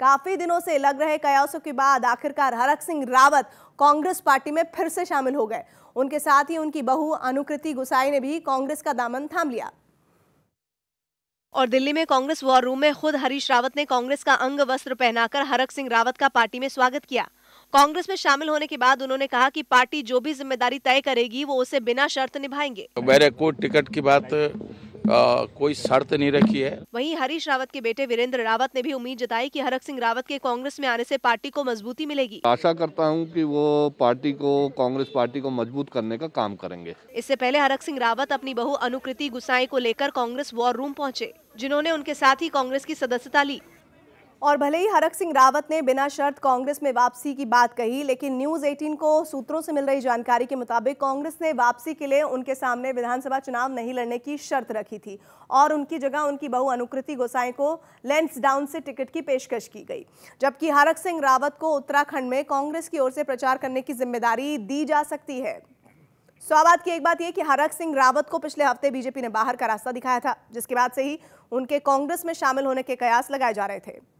काफी दिनों से लग रहे कयासों के बाद आखिरकार हरक सिंह रावत कांग्रेस पार्टी में फिर से शामिल हो गए उनके साथ ही उनकी बहू अनुकृति गुसाई ने भी कांग्रेस का दामन थाम लिया और दिल्ली में कांग्रेस वॉर रूम में खुद हरीश रावत ने कांग्रेस का अंग वस्त्र पहनाकर हरक सिंह रावत का पार्टी में स्वागत किया कांग्रेस में शामिल होने के बाद उन्होंने कहा कि पार्टी जो भी जिम्मेदारी तय करेगी वो उसे बिना शर्त निभाएंगे मेरे टिकट की बात आ, कोई शर्त नहीं रखी है वहीं हरीश रावत के बेटे वीरेंद्र रावत ने भी उम्मीद जताई कि हरक सिंह रावत के कांग्रेस में आने से पार्टी को मजबूती मिलेगी आशा करता हूं कि वो पार्टी को कांग्रेस पार्टी को मजबूत करने का काम करेंगे इससे पहले हरक सिंह रावत अपनी बहु अनुकृति गुसाई को लेकर कांग्रेस वॉर रूम पहुँचे जिन्होंने उनके साथ ही कांग्रेस की सदस्यता ली और भले ही हरक सिंह रावत ने बिना शर्त कांग्रेस में वापसी की बात कही लेकिन न्यूज 18 को सूत्रों से मिल रही जानकारी के मुताबिक कांग्रेस ने वापसी के लिए उनके सामने विधानसभा चुनाव नहीं लड़ने की शर्त रखी थी और उनकी जगह उनकी बहु अनुकृति गोसाई को लेंस डाउन से टिकट की पेशकश की गई जबकि हरक सिंह रावत को उत्तराखंड में कांग्रेस की ओर से प्रचार करने की जिम्मेदारी दी जा सकती है स्वाबाद की एक बात यह कि हरक सिंह रावत को पिछले हफ्ते बीजेपी ने बाहर का रास्ता दिखाया था जिसके बाद से ही उनके कांग्रेस में शामिल होने के कयास लगाए जा रहे थे